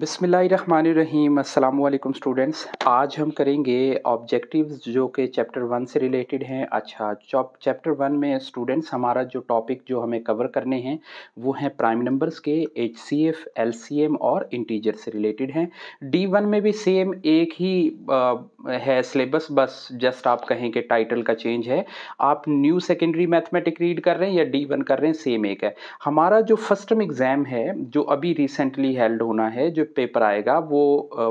बिसमीम अल्लाम स्टूडेंट्स आज हम करेंगे ऑब्जेक्टिव्स जो कि चैप्टर वन से रिलेटेड हैं अच्छा चैप्टर वन में स्टूडेंट्स हमारा जो टॉपिक जो हमें कवर करने हैं वो हैं प्राइम नंबर्स के H C F L C M और इंटीजर से रिलेटेड हैं डी वन में भी सेम एक ही आ, है सिलेबस बस जस्ट आप कहें कि टाइटल का चेंज है आप न्यू सेकेंडरी मैथमेटिक रीड कर रहे हैं या डी वन कर रहे हैं सेम एक है हमारा जो फर्स्ट टर्म एग्ज़ाम है जो अभी रिसेंटली हेल्ड होना है जो पेपर आएगा वो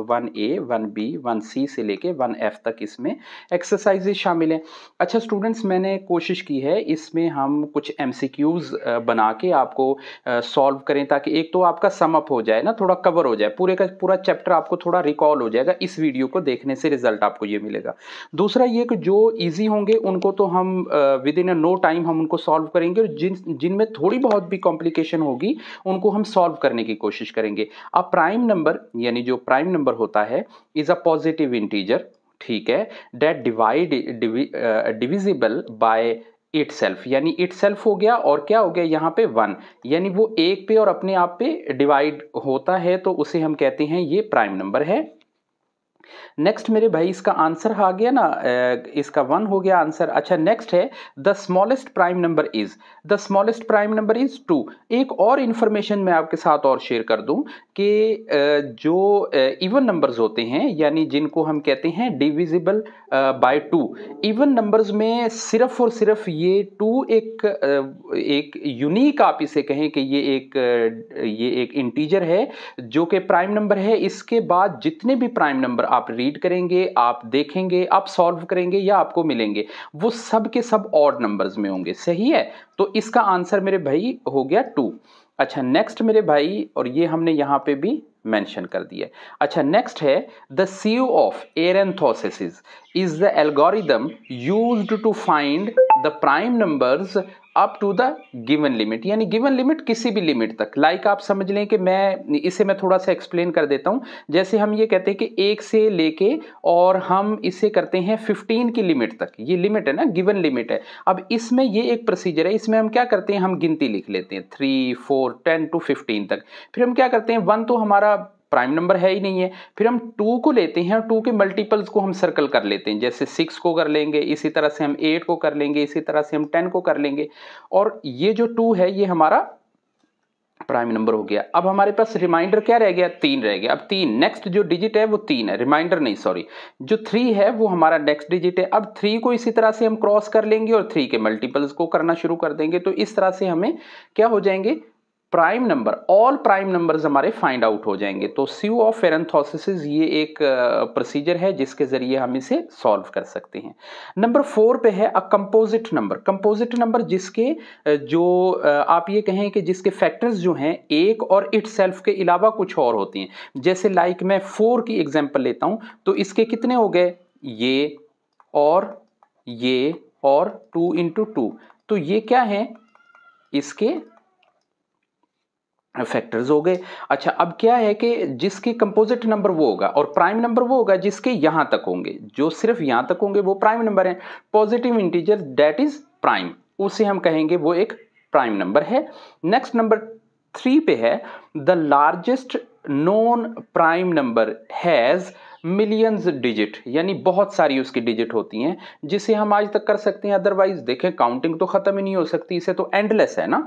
one A one B one C से लेके वन एफ तक इसमें एक्सरसाइजेज शामिल हैं अच्छा स्टूडेंट्स मैंने कोशिश की है इसमें हम कुछ एम बना के आपको सॉल्व करें ताकि एक तो आपका समअप हो जाए ना थोड़ा कवर हो जाए पूरे का पूरा चैप्टर आपको थोड़ा रिकॉल हो जाएगा इस वीडियो को देखने से रिजल्ट आपको ये मिलेगा दूसरा ये कि जो ईजी होंगे उनको तो हम within a no time हम उनको सॉल्व करेंगे और जिन जिनमें थोड़ी बहुत भी कॉम्प्लिकेशन होगी उनको हम सॉल्व करने की कोशिश करेंगे अब प्राइम प्राइम नंबर यानी जो प्राइम नंबर होता है इज अ पॉजिटिव इंटीजर ठीक है that divide divisible by itself यानी इट सेल्फ हो गया और क्या हो गया यहाँ पे वन यानी वो एक पे और अपने आप पे डिवाइड होता है तो उसे हम कहते हैं ये प्राइम नंबर है नेक्स्ट मेरे भाई इसका आंसर आ गया ना इसका वन हो गया आंसर अच्छा नेक्स्ट है the smallest prime number is the smallest prime number is two एक और इन्फॉर्मेशन मैं आपके साथ और शेयर कर दूं कि जो इवन नंबर्स होते हैं यानी जिनको हम कहते हैं divisible by two even numbers में सिर्फ और सिर्फ ये टू एक एक यूनिक आप इसे कहें कि ये एक ये एक इंटीजर है जो कि प्राइम नंबर है इसके बाद जितने भी प्राइम नंबर आप रीड करेंगे आप देखेंगे आप सॉल्व करेंगे या आपको मिलेंगे वो सब के सब ऑड नंबर्स में होंगे सही है तो इसका आंसर मेरे भाई हो गया टू अच्छा नेक्स्ट मेरे भाई और ये हमने यहाँ पे भी मेंशन कर दिया अच्छा नेक्स्ट है the sieve of Eratosthenes is the algorithm used to find the prime numbers up to the given limit यानी गिवन लिमिट किसी भी लिमिट तक लाइक like आप समझ लें कि मैं इसे मैं थोड़ा सा एक्सप्लेन कर देता हूँ जैसे हम ये कहते हैं कि एक से लेके और हम इसे करते हैं फिफ्टीन की लिमिट तक ये लिमिट है ना गिवन लिमिट है अब इसमें ये एक प्रोसीजर है इसमें हम क्या करते हैं हम गिनती लिख लेते हैं three four ten to fifteen तक फिर हम क्या करते हैं वन तो हमारा प्राइम नंबर है ही नहीं है फिर हम टू को लेते हैं और टू के मल्टीपल्स को हम सर्कल कर लेते हैं जैसे सिक्स को कर लेंगे इसी तरह से हम एट को कर लेंगे इसी तरह से हम टेन को कर लेंगे और ये जो टू है ये हमारा प्राइम नंबर हो गया अब हमारे पास रिमाइंडर क्या रह गया तीन रह गया अब तीन नेक्स्ट जो डिजिट है वो तीन है रिमाइंडर नहीं सॉरी जो थ्री है वो हमारा नेक्स्ट डिजिट है अब थ्री को इसी तरह से हम क्रॉस कर लेंगे और थ्री के मल्टीपल्स को करना शुरू कर देंगे तो इस तरह से हमें क्या हो जाएंगे prime number all prime numbers हमारे फाइंड आउट हो जाएंगे तो सीओ ऑफ एरेंथोसिस ये एक प्रोसीजर है जिसके ज़रिए हम इसे सॉल्व कर सकते हैं नंबर फोर पे है a composite number composite number जिसके जो आप ये कहें कि जिसके फैक्टर्स जो हैं एक और इट सेल्फ के अलावा कुछ और होती हैं जैसे लाइक like मैं फोर की एग्जाम्पल लेता हूँ तो इसके कितने हो गए ये और ये और टू इंटू टू तो ये क्या है इसके फैक्टर्स हो गए अच्छा अब क्या है कि जिसके कंपोजिट नंबर वो होगा और प्राइम नंबर वो होगा जिसके यहाँ तक होंगे जो सिर्फ यहाँ तक होंगे वो प्राइम नंबर हैं positive integer that is prime उसे हम कहेंगे वो एक प्राइम नंबर है नेक्स्ट नंबर थ्री पे है the largest non prime number has millions digit यानी बहुत सारी उसकी डिजिट होती हैं जिसे हम आज तक कर सकते हैं अदरवाइज देखें काउंटिंग तो ख़त्म ही नहीं हो सकती इसे तो एंडलेस है ना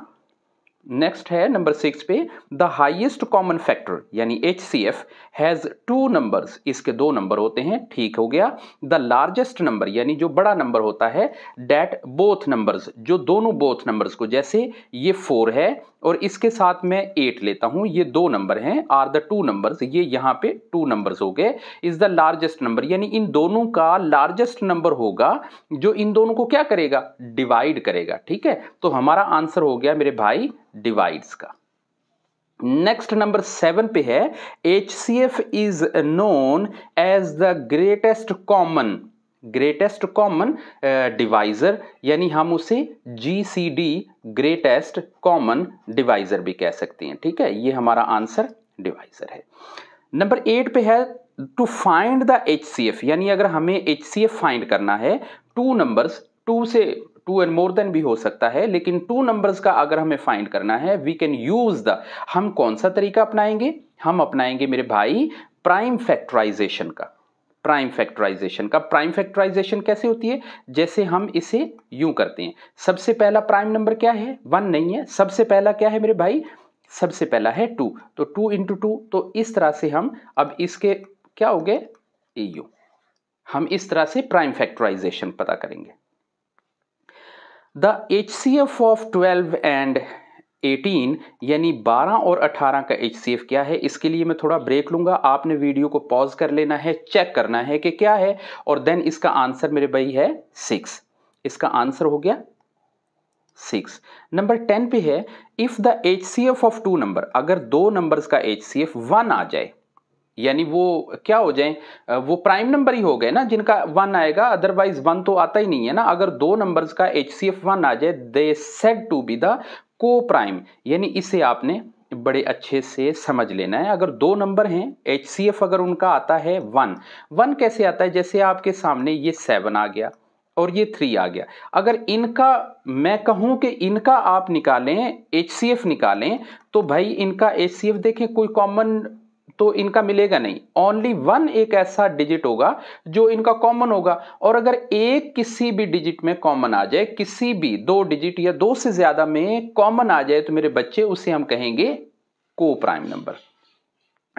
नेक्स्ट है नंबर सिक्स पे द हाइएस्ट कॉमन फैक्टर यानी H C F has two number इसके दो नंबर होते हैं ठीक हो गया द लार्जेस्ट नंबर यानी जो बड़ा नंबर होता है डैट बोथ नंबर जो दोनों बोथ नंबर को जैसे ये फोर है और इसके साथ मैं एट लेता हूं ये दो नंबर हैं आर द टू नंबर्स ये यहां पे टू नंबर्स हो गए इज़ द लार्जेस्ट नंबर यानी इन दोनों का लार्जेस्ट नंबर होगा जो इन दोनों को क्या करेगा डिवाइड करेगा ठीक है तो हमारा आंसर हो गया मेरे भाई डिवाइड्स का नेक्स्ट नंबर सेवन पे है H C F is known as the greatest common greatest common divisor यानी हम उसे G C D greatest common divisor भी कह सकते हैं ठीक है ये हमारा आंसर डिवाइज़र है नंबर एट पे है to find the H C F यानी अगर हमें एच सी एफ फाइंड करना है टू नंबर्स टू से टू एंड मोर देन भी हो सकता है लेकिन टू नंबर्स का अगर हमें फाइंड करना है वी कैन यूज़ द हम कौन सा तरीका अपनाएंगे हम अपनाएंगे मेरे भाई प्राइम फैक्टराइजेशन का प्राइम फैक्टराइजेशन का प्राइम फैक्टराइजेशन कैसे होती है जैसे हम इसे यूं करते हैं सबसे पहला प्राइम नंबर क्या है वन नहीं है सबसे पहला क्या है मेरे भाई सबसे पहला है टू तो टू इंटू टू तो इस तरह से हम अब इसके क्या हो गए ए यू हम इस तरह से प्राइम फैक्टराइजेशन पता करेंगे the H C F of twelve and 18 यानी 12 और 18 का एच क्या है इसके लिए मैं थोड़ा ब्रेक लूंगा आपने वीडियो को पॉज कर लेना है चेक करना है कि क्या है और देन इसका आंसर मेरे भाई है सिक्स इसका आंसर हो गया सिक्स नंबर टेन पे है if the H C F of two number अगर दो नंबर्स का एच सी एफ वन आ जाए यानी वो क्या हो जाए वो प्राइम नंबर ही हो गए ना जिनका वन आएगा अदरवाइज वन तो आता ही नहीं है ना अगर दो नंबर्स का एच सी एफ वन आ जाए they said to be the coprime यानी इसे आपने बड़े अच्छे से समझ लेना है अगर दो नंबर हैं एच सी एफ अगर उनका आता है वन वन कैसे आता है जैसे आपके सामने ये सेवन आ गया और ये थ्री आ गया अगर इनका मैं कहूं कि इनका आप निकालें एच सी एफ निकालें तो भाई इनका एच सी एफ देखें कोई कॉमन तो इनका मिलेगा नहीं ओनली वन एक ऐसा डिजिट होगा जो इनका कॉमन होगा और अगर एक किसी भी डिजिट में कॉमन आ जाए किसी भी दो डिजिट या दो से ज्यादा में कॉमन आ जाए तो मेरे बच्चे उसे हम कहेंगे coprime number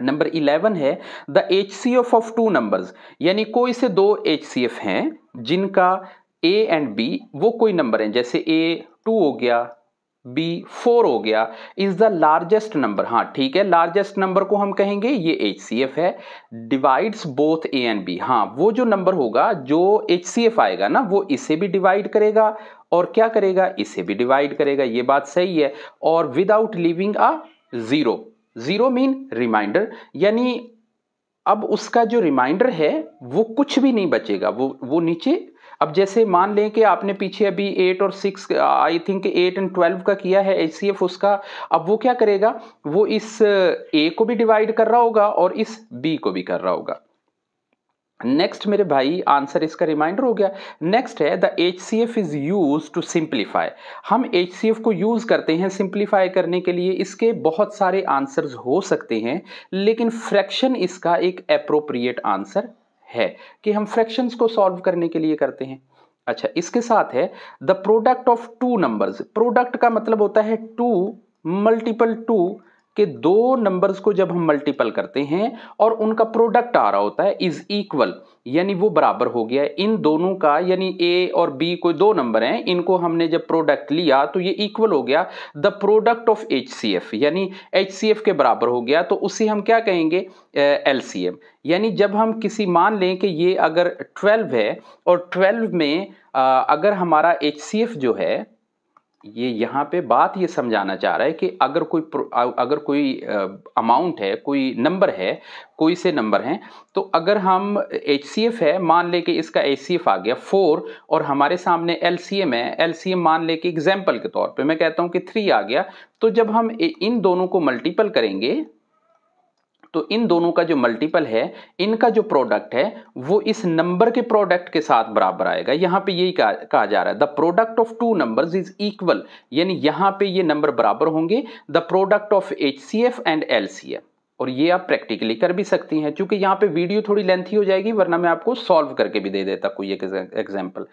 number eleven है the H C F of two number यानी कोई से दो एच सी एफ हैं जिनका ए एंड बी वो कोई नंबर है जैसे ए टू हो गया बी फोर हो गया इज द लार्जेस्ट नंबर हाँ ठीक है लार्जेस्ट नंबर को हम कहेंगे ये एच सी एफ है divides both A and B हाँ वो जो नंबर होगा जो एच सी एफ आएगा ना वो इसे भी डिवाइड करेगा और क्या करेगा इसे भी डिवाइड करेगा ये बात सही है और without leaving a zero zero mean remainder यानी अब उसका जो रिमाइंडर है वो कुछ भी नहीं बचेगा वो वो नीचे अब जैसे मान लें कि आपने पीछे अभी एट और six I think eight and twelve का किया है एच उसका अब वो क्या करेगा वो इस ए को भी डिवाइड कर रहा होगा और इस बी को भी कर रहा होगा नेक्स्ट मेरे भाई आंसर इसका रिमाइंडर हो गया नेक्स्ट है the H C F is use to simplify हम एच सी एफ को यूज़ करते हैं सिंप्लीफाई करने के लिए इसके बहुत सारे आंसर्स हो सकते हैं लेकिन फ्रैक्शन इसका एक अप्रोप्रिएट आंसर है कि हम फ्रैक्शंस को सॉल्व करने के लिए करते हैं अच्छा इसके साथ है the product of two numbers product का मतलब होता है टू मल्टीपल टू कि दो नंबर्स को जब हम मल्टीपल करते हैं और उनका प्रोडक्ट आ रहा होता है इज इक्वल यानी वो बराबर हो गया इन दोनों का यानी ए और बी कोई दो नंबर हैं इनको हमने जब प्रोडक्ट लिया तो ये इक्वल हो गया the product of H C F यानी एच सी एफ के बराबर हो गया तो उसे हम क्या कहेंगे एल सी एम यानी जब हम किसी मान लें कि ये अगर ट्वेल्व है और ट्वेल्व में आ, अगर हमारा एच सी एफ जो है ये यहाँ पे बात ये समझाना चाह रहा है कि अगर कोई अगर कोई अमाउंट है कोई नंबर है कोई से नंबर हैं तो अगर हम एच है मान ले कि इसका एच आ गया फोर और हमारे सामने एल है एल मान ले कि एग्जाम्पल के तौर पे मैं कहता हूँ कि थ्री आ गया तो जब हम इन दोनों को मल्टीपल करेंगे तो इन दोनों का जो मल्टीपल है इनका जो प्रोडक्ट है वो इस नंबर के प्रोडक्ट के साथ बराबर आएगा यहाँ पे यही कहा, जा रहा है the product of two numbers is equal यानी यहाँ पे ये नंबर बराबर होंगे the product of H C F and L C F और ये आप प्रैक्टिकली कर भी सकती हैं क्योंकि यहाँ पे वीडियो थोड़ी लेंथी हो जाएगी वरना मैं आपको सॉल्व करके भी दे देता कोई एक एग्जाम्पल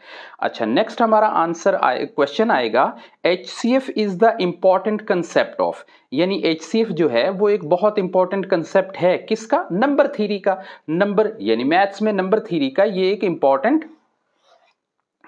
अच्छा नेक्स्ट हमारा आंसर आए क्वेश्चन आएगा H C F is the important concept of यानी एच सी एफ जो है वो एक बहुत इंपॉर्टेंट कंसेप्ट है किसका नंबर थीरी का नंबर यानी मैथ्स में नंबर थीरी का ये एक इंपॉर्टेंट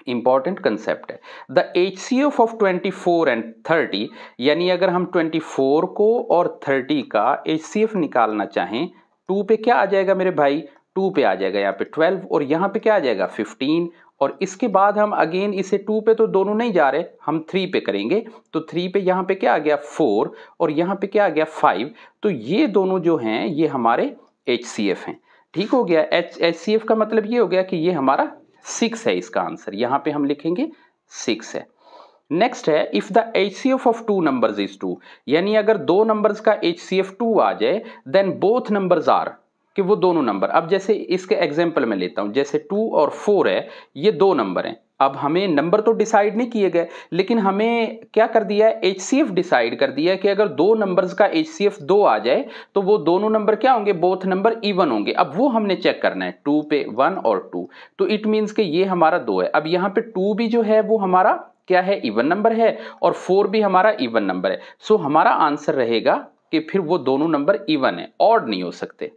इम्पॉर्टेंट कंसेप्ट है the H C F of twenty four and thirty यानी अगर हम ट्वेंटी फोर को और थर्टी का एच सी एफ निकालना चाहें टू पे क्या आ जाएगा मेरे भाई टू पे आ जाएगा यहाँ पे ट्वेल्व और यहाँ पे क्या आ जाएगा फिफ्टीन और इसके बाद हम अगेन इसे टू पे तो दोनों नहीं जा रहे हम थ्री पे करेंगे तो थ्री पे यहाँ पे क्या आ गया फोर और यहाँ पे क्या आ गया फाइव तो ये दोनों जो हैं ये हमारे एच सी एफ हैं ठीक हो गया एच एच सी एफ का मतलब ये हो गया कि ये हमारा सिक्स है इसका आंसर यहां पे हम लिखेंगे सिक्स है नेक्स्ट है if the H C F of two numbers is two यानी अगर दो नंबर्स का एच सी एफ टू आ जाए देन बोथ नंबर्स आर कि वो दोनों नंबर अब जैसे इसके एग्जाम्पल में लेता हूँ जैसे टू और फोर है ये दो नंबर हैं अब हमें नंबर तो डिसाइड नहीं किए गए लेकिन हमें क्या कर दिया है एच डिसाइड कर दिया है कि अगर दो नंबर्स का एच सी एफ दो आ जाए तो वो दोनों नंबर क्या होंगे बोथ नंबर इवन होंगे अब वो हमने चेक करना है टू पे वन और टू तो इट मीन्स कि ये हमारा दो है अब यहाँ पे टू भी जो है वो हमारा क्या है इवन नंबर है और फोर भी हमारा इवन नंबर है सो हमारा आंसर रहेगा कि फिर वो दोनों नंबर इवन है ऑड नहीं हो सकते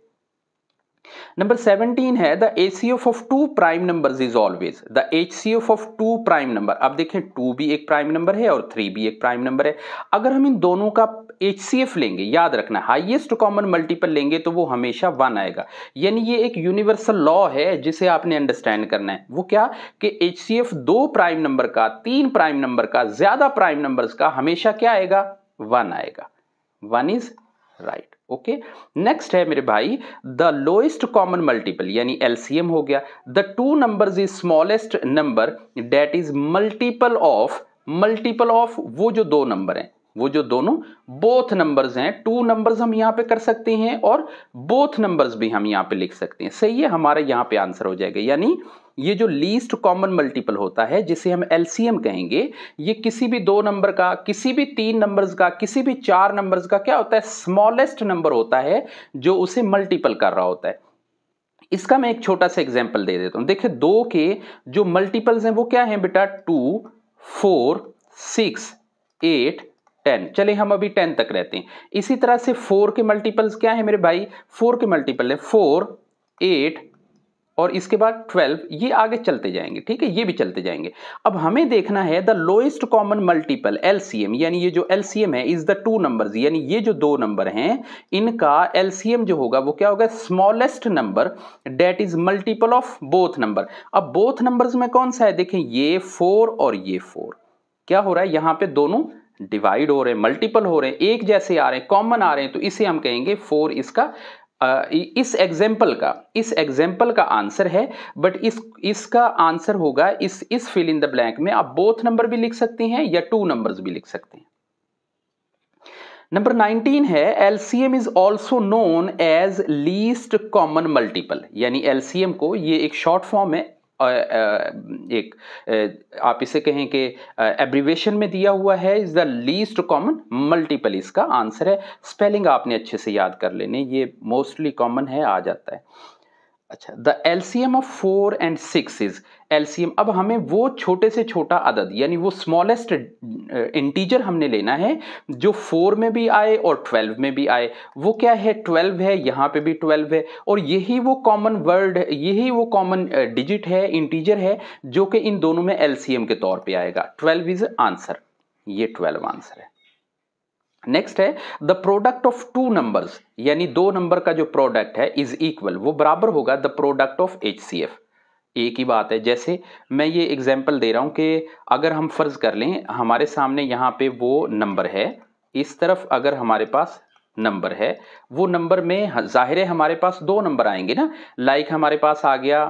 नंबर 17 है the A ACF of two prime number is always the H HCF of two prime number अब देखें टू भी एक प्राइम नंबर है और थ्री भी एक प्राइम नंबर है अगर हम इन दोनों का एच सी एफ लेंगे याद रखना हाईएस्ट कॉमन मल्टीपल लेंगे तो वो हमेशा वन आएगा यानी ये एक यूनिवर्सल लॉ है जिसे आपने अंडरस्टैंड करना है वो क्या कि एच सी एफ दो प्राइम नंबर का तीन प्राइम नंबर का ज्यादा प्राइम नंबर का हमेशा क्या आएगा वन आएगा one is right okay next है मेरे भाई द लोएस्ट कॉमन मल्टीपल यानी एलसीएम हो गया the two number is smallest number that is multiple of multiple of वो जो दो नंबर हैं वो जो दोनों बोथ नंबर्स हैं टू नंबर्स हम यहां पे कर सकते हैं और बोथ नंबर्स भी हम यहां पे लिख सकते हैं सही है हमारा यहां पे आंसर हो जाएगा यानी ये जो लीस्ट कॉमन मल्टीपल होता है जिसे हम एल कहेंगे ये किसी भी दो नंबर का किसी भी तीन नंबर्स का किसी भी चार नंबर्स का क्या होता है स्मॉलेस्ट नंबर होता है जो उसे मल्टीपल कर रहा होता है इसका मैं एक छोटा सा एग्जाम्पल दे देता हूँ देखिए दो के जो मल्टीपल्स हैं वो क्या हैं बेटा two four six eight ten चले हम अभी टेन तक रहते हैं इसी तरह से फोर के मल्टीपल्स क्या है मेरे भाई फोर के मल्टीपल है फोर एट और इसके बाद 12 ये आगे चलते जाएंगे ठीक है ये भी चलते जाएंगे अब हमें देखना है the lowest common multiple L यानी ये जो एल है इज द टू नंबर यानी ये जो दो नंबर हैं इनका एल जो होगा वो क्या होगा smallest number that is multiple of both number अब बोथ नंबर में कौन सा है देखें ये फोर और ये फोर क्या हो रहा है यहाँ पे दोनों डिवाइड हो रहे हैं मल्टीपल हो रहे हैं एक जैसे आ रहे हैं कॉमन आ रहे हैं तो इसे हम कहेंगे फोर इसका इस एग्जाम्पल का इस एग्जाम्पल का आंसर है बट इस इसका आंसर होगा इस इस फिल इन द ब्लैंक में आप बोथ नंबर भी लिख सकते हैं या टू नंबर्स भी लिख सकते हैं नंबर 19 है LCM is also known as least common multiple यानी एलसीएम को ये एक शॉर्ट फॉर्म है एक आप इसे कहें कि एब्रीवेशन में दिया हुआ है is the least common multiple इसका आंसर है स्पेलिंग आपने अच्छे से याद कर लेने ये मोस्टली कॉमन है आ जाता है अच्छा the LCM of four and six is LCM अब हमें वो छोटे से छोटा अदद यानी वो स्मॉलेस्ट इंटीजर हमने लेना है जो फोर में भी आए और ट्वेल्व में भी आए वो क्या है ट्वेल्व है यहाँ पे भी ट्वेल्व है और यही वो कॉमन वर्ड यही वो कॉमन डिजिट है इंटीजर है जो कि इन दोनों में एलसीएम के तौर पर आएगा ट्वेल्व इज आंसर ये ट्वेल्व आंसर है नेक्स्ट है the product of two numbers यानी दो नंबर का जो प्रोडक्ट है इज इक्वल वो बराबर होगा the product of H C F एक ही बात है जैसे मैं ये एग्जाम्पल दे रहा हूँ कि अगर हम फर्ज कर लें हमारे सामने यहाँ पे वो नंबर है इस तरफ अगर हमारे पास नंबर है वो नंबर में ज़ाहिर है हमारे पास दो नंबर आएंगे ना लाइक like हमारे पास आ गया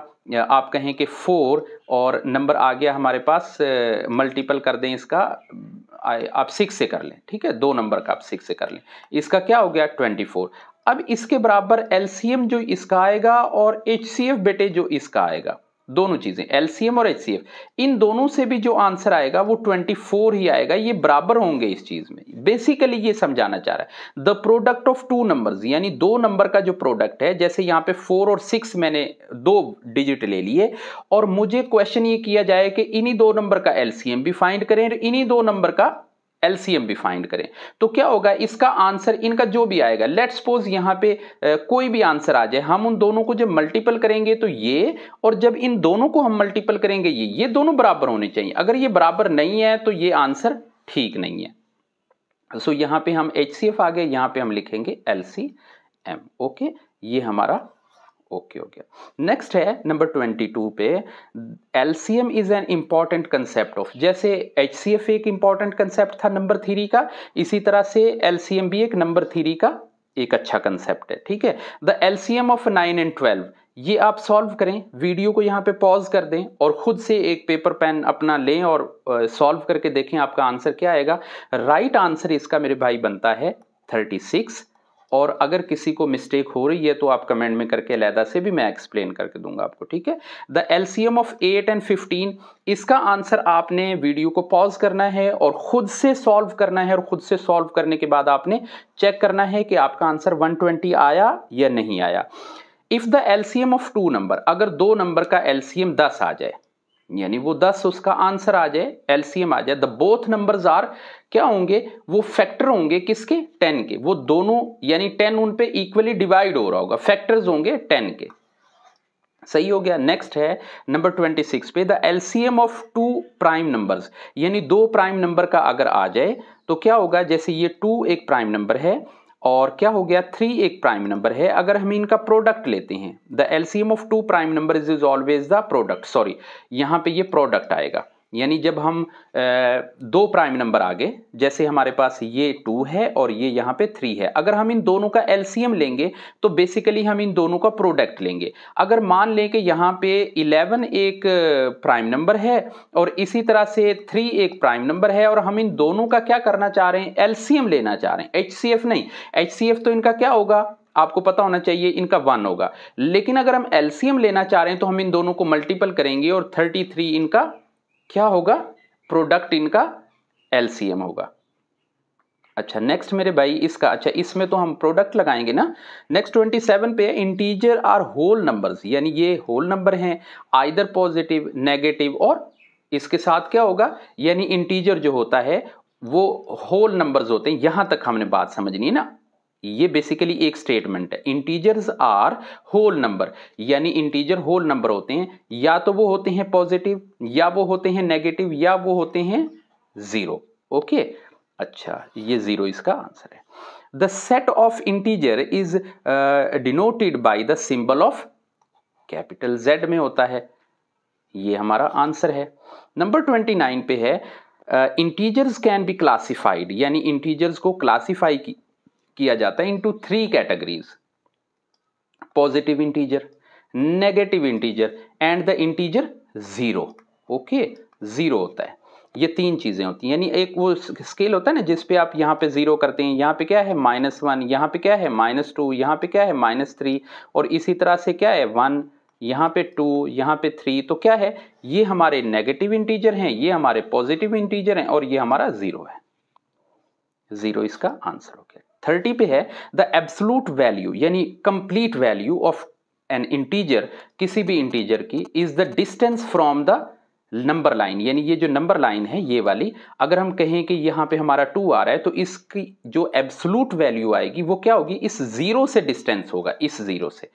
आप कहें कि फोर और नंबर आ गया हमारे पास मल्टीपल कर दें इसका आप सिक्स से कर लें ठीक है दो नंबर का आप सिक्स से कर लें इसका क्या हो गया ट्वेंटी फोर अब इसके बराबर एल जो इसका आएगा और एच बेटे जो इसका आएगा दोनों चीज़ें एलसीएम और एच इन दोनों से भी जो आंसर आएगा वो 24 ही आएगा ये बराबर होंगे इस चीज़ में बेसिकली ये समझाना चाह रहा है the product of two number यानी दो नंबर का जो प्रोडक्ट है जैसे यहां पे फोर और सिक्स मैंने दो डिजिट ले लिए और मुझे क्वेश्चन ये किया जाए कि इन्हीं दो नंबर का एलसीएम भी फाइंड करें इन्हीं दो नंबर का एलसीएम भी फाइंड करें तो क्या होगा इसका आंसर इनका जो भी आएगा लेट सपोज यहां पे कोई भी आंसर आ जाए हम उन दोनों को जब मल्टीपल करेंगे तो ये और जब इन दोनों को हम मल्टीपल करेंगे ये ये दोनों बराबर होने चाहिए अगर ये बराबर नहीं है तो ये आंसर ठीक नहीं है सो so, यहां पे हम एच आ गए यहां पे हम लिखेंगे एल ओके ये हमारा ओके हो गया नेक्स्ट है नंबर ट्वेंटी टू पे L C M is an important concept of जैसे एच सी एफ एक इंपॉर्टेंट कंसेप्ट था नंबर थ्री का इसी तरह से एल सी एम भी एक नंबर थ्री का एक अच्छा कंसेप्ट है ठीक है the L C M of nine and twelve ये आप सॉल्व करें वीडियो को यहाँ पे पॉज कर दें और ख़ुद से एक पेपर पेन अपना लें और सॉल्व करके देखें आपका आंसर क्या आएगा राइट right आंसर इसका मेरे भाई बनता है थर्टी सिक्स और अगर किसी को मिस्टेक हो रही है तो आप कमेंट में करके अलहदा से भी मैं एक्सप्लेन करके दूंगा आपको ठीक है the LCM of eight and fifteen इसका आंसर आपने वीडियो को पॉज करना है और ख़ुद से सॉल्व करना है और ख़ुद से सॉल्व करने के बाद आपने चेक करना है कि आपका आंसर 120 आया या नहीं आया if the LCM of two number अगर दो नंबर का एलसीएम दस आ जाए यानी वो दस उसका आंसर आ जाए एलसीएम आ जाए द बोथ नंबर्स आर क्या होंगे वो फैक्टर होंगे किसके टेन के वो दोनों यानी टेन उन पे इक्वली डिवाइड हो रहा होगा फैक्टर्स होंगे टेन के सही हो गया नेक्स्ट है नंबर ट्वेंटी सिक्स पे the LCM of two prime numbers यानी दो प्राइम नंबर का अगर आ जाए तो क्या होगा जैसे ये टू एक प्राइम नंबर है और क्या हो गया थ्री एक प्राइम नंबर है अगर हम इनका प्रोडक्ट लेते हैं the LCM of two prime number is is always the product sorry यहाँ पे ये प्रोडक्ट आएगा यानी जब हम दो प्राइम नंबर आगे जैसे हमारे पास ये टू है और ये यहाँ पे थ्री है अगर हम इन दोनों का एलसीएम लेंगे तो बेसिकली हम इन दोनों का प्रोडक्ट लेंगे अगर मान लें कि यहाँ पे इलेवन एक प्राइम नंबर है और इसी तरह से थ्री एक प्राइम नंबर है और हम इन दोनों का क्या करना चाह रहे हैं एलसीएम लेना चाह रहे हैं एच नहीं एच तो इनका क्या होगा आपको पता होना चाहिए इनका वन होगा लेकिन अगर हम एलसीएम लेना चाह रहे हैं तो हम इन दोनों को मल्टीपल करेंगे और थर्टी थ्री इनका क्या होगा प्रोडक्ट इनका एलसीएम होगा अच्छा नेक्स्ट मेरे भाई इसका अच्छा इसमें तो हम प्रोडक्ट लगाएंगे ना नेक्स्ट ट्वेंटी सेवन पे इंटीजर आर होल नंबर्स यानी ये होल नंबर हैं आइदर पॉजिटिव नेगेटिव और इसके साथ क्या होगा यानी इंटीजर जो होता है वो होल नंबर्स होते हैं यहाँ तक हमने बात समझनी है ना ये बेसिकली एक स्टेटमेंट है इंटीजर्स आर होल नंबर यानी इंटीजर होल नंबर होते हैं या तो वो होते हैं पॉजिटिव या वो होते हैं नेगेटिव या वो होते हैं ज़ीरो ओके अच्छा ये ज़ीरो इसका आंसर है the set of integer is denoted by the symbol of capital Z में होता है ये हमारा आंसर है नंबर ट्वेंटी नाइन पे है इंटीजर्स कैन बी क्लासिफाइड यानी इंटीजर्स को क्लासिफाई किया जाता है into three categories positive integer negative integer and the integer zero okay zero होता है ये तीन चीज़ें होती हैं यानी एक वो स्केल होता है ना जिसपे आप यहाँ पे ज़ीरो करते हैं यहाँ पे क्या है माइनस वन यहाँ पे क्या है माइनस टू यहाँ पे क्या है माइनस थ्री और इसी तरह से क्या है वन यहाँ पे टू यहाँ पे थ्री तो क्या है ये हमारे नेगेटिव इंटीजर हैं ये हमारे पॉजिटिव इंटीजर हैं और ये हमारा ज़ीरो है ज़ीरो इसका आंसर हो गया थर्टी पे है द एब्सलूट वैल्यू यानी complete value of an integer किसी भी इंटीजर की is the distance from the number line यानी ये जो नंबर लाइन है ये वाली अगर हम कहें कि यहाँ पे हमारा टू आ रहा है तो इसकी जो एब्सलूट वैल्यू आएगी वो क्या होगी इस ज़ीरो से डिस्टेंस होगा इस ज़ीरो से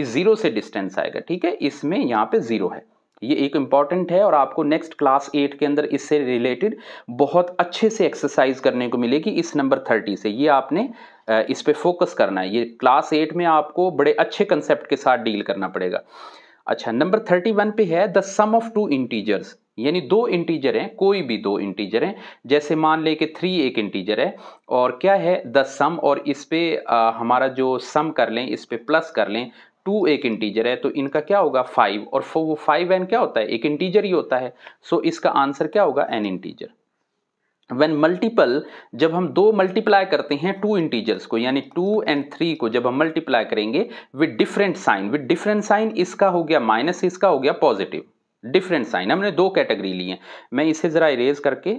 इस ज़ीरो से डिस्टेंस आएगा ठीक है इसमें यहाँ पे ज़ीरो है ये एक इंपॉर्टेंट है और आपको नेक्स्ट क्लास एट के अंदर इससे रिलेटेड बहुत अच्छे से एक्सरसाइज करने को मिलेगी इस नंबर थर्टी से ये आपने इस पर फोकस करना है ये क्लास एट में आपको बड़े अच्छे कंसेप्ट के साथ डील करना पड़ेगा अच्छा नंबर थर्टी वन पे है the sum of two integers यानी दो इंटीजर हैं कोई भी दो इंटीजर हैं जैसे मान ले कि थ्री एक इंटीजर है और क्या है द सम और इस पर हमारा जो सम कर लें इस पे प्लस कर लें टू एक इंटीजर है तो इनका क्या होगा फाइव और वो फाइव एन क्या होता है एक इंटीजर ही होता है सो so, इसका आंसर क्या होगा एन इंटीजर वेन मल्टीपल जब हम दो मल्टीप्लाई करते हैं टू इंटीजर्स को यानी टू एंड थ्री को जब हम मल्टीप्लाई करेंगे with different sign with different sign इसका हो गया माइनस इसका हो गया पॉजिटिव डिफरेंट साइन हमने दो कैटेगरी ली है मैं इसे ज़रा इरेज करके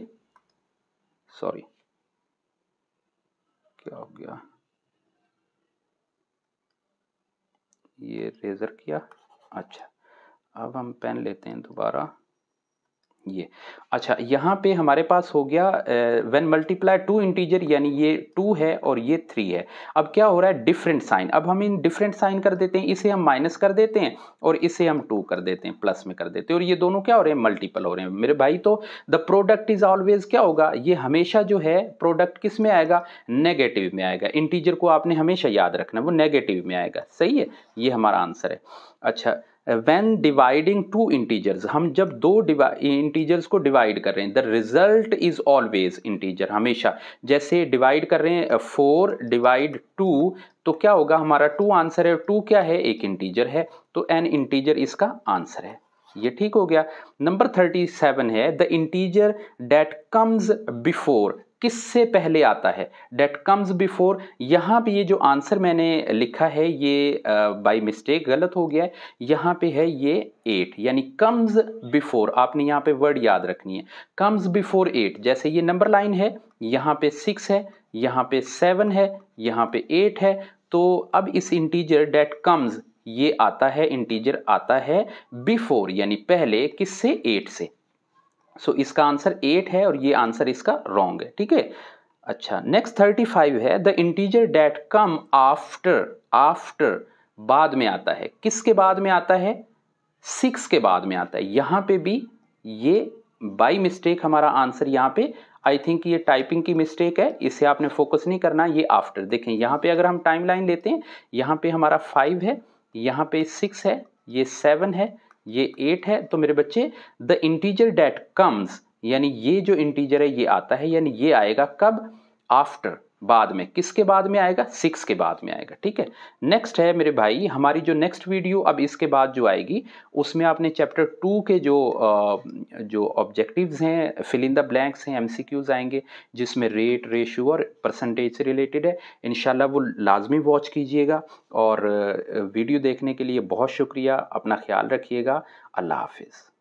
सॉरी क्या हो गया ये रेज़र किया अच्छा अब हम पेन लेते हैं दोबारा ये अच्छा यहाँ पे हमारे पास हो गया व्हेन मल्टीप्लाई टू इंटीजर यानी ये टू है और ये थ्री है अब क्या हो रहा है डिफरेंट साइन अब हम इन डिफरेंट साइन कर देते हैं इसे हम माइनस कर देते हैं और इसे हम टू कर देते हैं प्लस में कर देते हैं और ये दोनों क्या हो रहे हैं मल्टीपल हो रहे हैं मेरे भाई तो द प्रोडक्ट इज़ ऑलवेज क्या होगा ये हमेशा जो है प्रोडक्ट किस में आएगा नेगेटिव में आएगा इंटीजर को आपने हमेशा याद रखना वो नेगेटिव में आएगा सही है ये हमारा आंसर है अच्छा वेन डिवाइडिंग टू इंटीजर्स हम जब दो इंटीजर्स को डिवाइड कर रहे हैं the result is always integer हमेशा जैसे डिवाइड कर रहे हैं फोर डिवाइड टू तो क्या होगा हमारा टू आंसर है टू क्या है एक इंटीजर है तो एन इंटीजर इसका आंसर है ये ठीक हो गया नंबर थर्टी सेवन है the integer that comes before किससे पहले आता है डेट कम्स बिफोर यहाँ पे ये जो आंसर मैंने लिखा है ये बाय uh, मिस्टेक गलत हो गया है यहाँ पे है ये एट यानी कम्स बिफोर आपने यहाँ पे वर्ड याद रखनी है कम्स बिफोर एट जैसे ये नंबर लाइन है यहाँ पे सिक्स है यहाँ पे सेवन है यहाँ पे एट है तो अब इस इंटीजर डेट कम्स ये आता है इंटीजर आता है बिफोर यानी पहले किससे एट से सो so, इसका आंसर एट है और ये आंसर इसका रॉन्ग है ठीक है अच्छा नेक्स्ट थर्टी फाइव है the integer that come after after बाद में आता है किसके बाद में आता है सिक्स के बाद में आता है यहाँ पे भी ये बाई मिस्टेक हमारा आंसर यहाँ पे आई थिंक ये टाइपिंग की मिस्टेक है इसे आपने फोकस नहीं करना ये आफ्टर देखें यहाँ पे अगर हम टाइम लाइन लेते हैं यहाँ पे हमारा फाइव है यहाँ पे सिक्स है ये सेवन है ये एट है तो मेरे बच्चे द इंटीजर डैट कम्स यानी ये जो इंटीजर है ये आता है यानी ये आएगा कब आफ्टर बाद में किसके बाद में आएगा सिक्स के बाद में आएगा ठीक है नेक्स्ट है मेरे भाई हमारी जो नेक्स्ट वीडियो अब इसके बाद जो आएगी उसमें आपने चैप्टर टू के जो जो ऑब्जेक्टिव्स हैं फिल इन द ब्लैंक्स हैं एमसीक्यूज आएंगे जिसमें रेट रेशो और परसेंटेज से रिलेटेड है इन वो लाजमी वॉच कीजिएगा और वीडियो देखने के लिए बहुत शुक्रिया अपना ख्याल रखिएगा अल्लाह हाफिज़